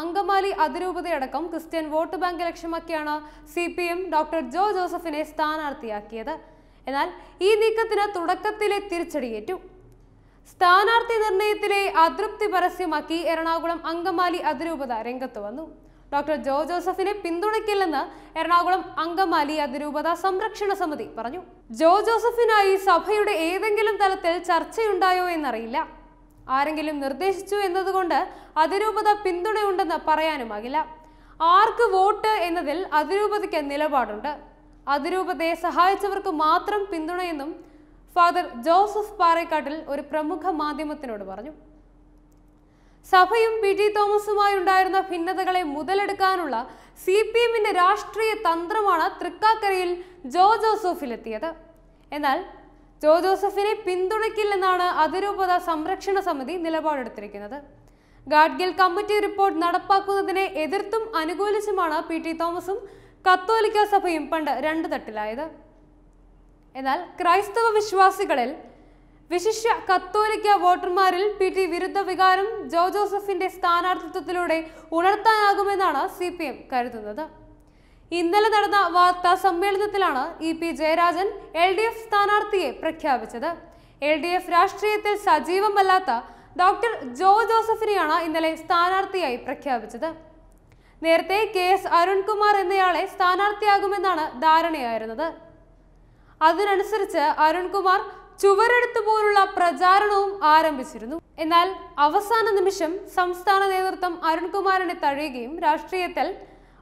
അങ്കമാലി അതിരൂപതയടക്കം Christian vote bank ലക്ഷ്യമാക്കിയാണ് C P M doctor Jo ജോസഫിനെ സ്ഥാനാർത്ഥിയാക്കിയത് എന്നാൽ ഈ നീക്കത്തിന് തുടക്കത്തിലെ തിരിച്ചടിയേറ്റു സ്ഥാനാർത്ഥി നിർണയത്തിലെ അതൃപ്തി പരസ്യമാക്കി എറണാകുളം അങ്കമാലി അതിരൂപത രംഗത്ത് വന്നു ഡോക്ടർ ജോ ജോസഫിനെ പിന്തുണയ്ക്കില്ലെന്ന് എറണാകുളം അങ്കമാലി അതിരൂപത സംരക്ഷണ സമിതി പറഞ്ഞു ജോ ജോസഫിനായി സഭയുടെ ഏതെങ്കിലും തലത്തിൽ ചർച്ചയുണ്ടായോ എന്നറിയില്ല ആരെങ്കിലും നിർദ്ദേശിച്ചു എന്നതുകൊണ്ട് അതിരൂപത പിന്തുണയുണ്ടെന്ന് പറയാനുമാകില്ല ആർക്ക് വോട്ട് എന്നതിൽ അതിരൂപതയ്ക്ക് നിലപാടുണ്ട് അതിരൂപതയെ സഹായിച്ചവർക്ക് മാത്രം പിന്തുണയെന്നും ഫാദർ ജോസഫ് പാറേക്കാട്ടിൽ ഒരു പ്രമുഖ മാധ്യമത്തിനോട് പറഞ്ഞു സഭയും പി ജി തോമസുമായി ഉണ്ടായിരുന്ന ഭിന്നതകളെ മുതലെടുക്കാനുള്ള സി പി എമ്മിന്റെ രാഷ്ട്രീയ തന്ത്രമാണ് തൃക്കാക്കരയിൽ ജോ ജോസഫിലെത്തിയത് എന്നാൽ ജോ ജോസഫിനെ പിന്തുണയ്ക്കില്ലെന്നാണ് അതിരൂപത സംരക്ഷണ സമിതി നിലപാടെടുത്തിരിക്കുന്നത് ഗാഡ്ഗിൽ കമ്മിറ്റി റിപ്പോർട്ട് നടപ്പാക്കുന്നതിനെ എതിർത്തും അനുകൂലിച്ചുമാണ് പി ടി തോമസും കത്തോലിക്ക സഭയും പണ്ട് രണ്ടു തട്ടിലായത് എന്നാൽ ക്രൈസ്തവ വിശ്വാസികളിൽ വിശിഷ്യ കത്തോലിക്ക വോട്ടർമാരിൽ പി ടി വിരുദ്ധ വികാരം ജോ ജോസഫിന്റെ സ്ഥാനാർത്ഥിത്വത്തിലൂടെ ഉണർത്താനാകുമെന്നാണ് സി പി എം കരുതുന്നത് ഇന്നലെ നടന്ന വാർത്താ സമ്മേളനത്തിലാണ് E P Jayarajan L D F സ്ഥാനാർത്ഥിയെ പ്രഖ്യാപിച്ചത് എൽ ഡി എഫ് രാഷ്ട്രീയത്തിൽ സജീവമല്ലാത്ത ഡോക്ടർ ജോ ജോസഫിനെയാണ് ഇന്നലെ സ്ഥാനാർത്ഥിയായി പ്രഖ്യാപിച്ചത് നേരത്തെ കെ എസ് അരുൺകുമാർ എന്നയാളെ സ്ഥാനാർത്ഥിയാകുമെന്നാണ് ധാരണയായിരുന്നത് അതിനനുസരിച്ച് അരുൺകുമാർ ചുവരെടുത്തു പോലുള്ള പ്രചാരണവും ആരംഭിച്ചിരുന്നു എന്നാൽ അവസാന നിമിഷം സംസ്ഥാന നേതൃത്വം അരുൺകുമാറിനെ തഴയുകയും രാഷ്ട്രീയത്തിൽ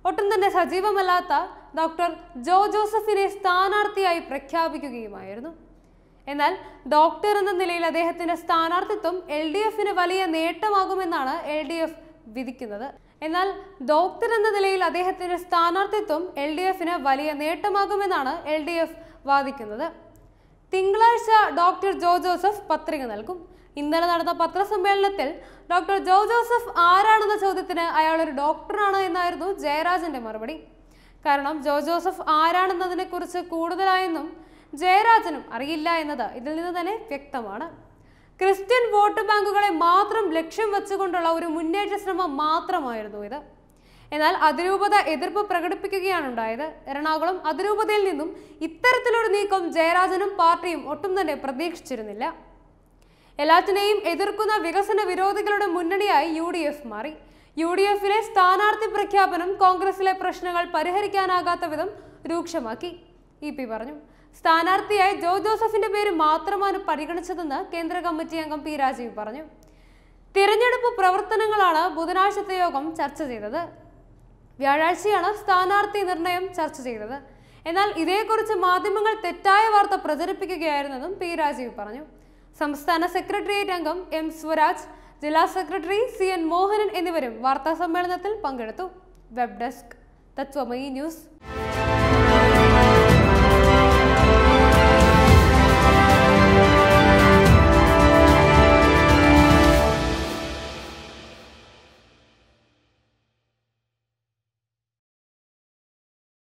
ഒട്ടും തന്നെ സജീവമല്ലാത്ത ഡോക്ടർ ജോ ജോസഫിനെ സ്ഥാനാർത്ഥിയായി പ്രഖ്യാപിക്കുകയുമായിരുന്നു എന്നാൽ ഡോക്ടർ എന്ന നിലയിൽ അദ്ദേഹത്തിന്റെ സ്ഥാനാർത്ഥിത്വം എൽ ഡി എഫിന് വലിയ നേട്ടമാകുമെന്നാണ് എൽ ഡി എഫ് വിധിക്കുന്നത് എന്നാൽ ഡോക്ടർ എന്ന നിലയിൽ അദ്ദേഹത്തിന്റെ സ്ഥാനാർത്ഥിത്വം എൽ ഡി എഫിന് വലിയ നേട്ടമാകുമെന്നാണ് എൽ ഡി എഫ് വാദിക്കുന്നത് തിങ്കളാഴ്ച ഡോക്ടർ ജോ ജോസഫ് പത്രിക നൽകും ഇന്നലെ നടന്ന പത്രസമ്മേളനത്തിൽ ഡോക്ടർ ജോ ജോസഫ് ആരാണെന്ന ചോദ്യത്തിന് അയാൾ ഒരു ഡോക്ടറാണ് എന്നായിരുന്നു ജയരാജന്റെ മറുപടി കാരണം ജോ ജോസഫ് ആരാണെന്നതിനെക്കുറിച്ച് കൂടുതലായെന്നും ജയരാജനും അറിയില്ല എന്നത് ഇതിൽ നിന്ന് തന്നെ വ്യക്തമാണ് ക്രിസ്ത്യൻ വോട്ട് ബാങ്കുകളെ മാത്രം ലക്ഷ്യം വെച്ചുകൊണ്ടുള്ള ഒരു മുന്നേറ്റ ശ്രമം മാത്രമായിരുന്നു ഇത് എന്നാൽ അതിരൂപത എതിർപ്പ് പ്രകടിപ്പിക്കുകയാണ് ഉണ്ടായത് എറണാകുളം അതിരൂപതയിൽ നിന്നും ഇത്തരത്തിലൊരു നീക്കം ജയരാജനും പാർട്ടിയും ഒട്ടും തന്നെ പ്രതീക്ഷിച്ചിരുന്നില്ല എല്ലാത്തിനെയും എതിർക്കുന്ന വികസന വിരോധികളുടെ മുന്നണിയായി യു മാറി യു ഡി എഫിലെ സ്ഥാനാർത്ഥി പ്രഖ്യാപനം കോൺഗ്രസിലെ പ്രശ്നങ്ങൾ പരിഹരിക്കാനാകാത്ത വിധം രൂക്ഷമാക്കി ഇ പി പറഞ്ഞു സ്ഥാനാർത്ഥിയായി ജോ ജോസഫിന്റെ പേര് മാത്രമാണ് പരിഗണിച്ചതെന്ന് കേന്ദ്ര കമ്മിറ്റി അംഗം പി രാജീവ് പറഞ്ഞു തിരഞ്ഞെടുപ്പ് പ്രവർത്തനങ്ങളാണ് ബുധനാഴ്ചത്തെ യോഗം ചർച്ച ചെയ്തത് വ്യാഴാഴ്ചയാണ് സ്ഥാനാർത്ഥി നിർണയം ചർച്ച ചെയ്തത് എന്നാൽ ഇതേക്കുറിച്ച് മാധ്യമങ്ങൾ തെറ്റായ വാർത്ത പ്രചരിപ്പിക്കുകയായിരുന്നെന്നും പി രാജീവ് പറഞ്ഞു സംസ്ഥാന സെക്രട്ടേറിയറ്റ് അംഗം എം സ്വരാജ് ജില്ലാ സെക്രട്ടറി സി എൻ മോഹനൻ എന്നിവരും വാർത്താ സമ്മേളനത്തിൽ പങ്കെടുത്തു വെബ് ഡെസ്ക് തത്വമയി ന്യൂസ്